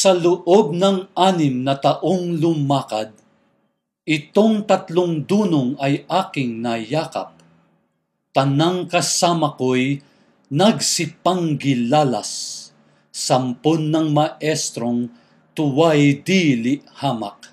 Sa loob ng anim na taong lumakad, itong tatlong dunong ay aking nayakap. Tanang kasama ko'y nagsipang gilalas, sampun ng maestrong tuway dili hamak.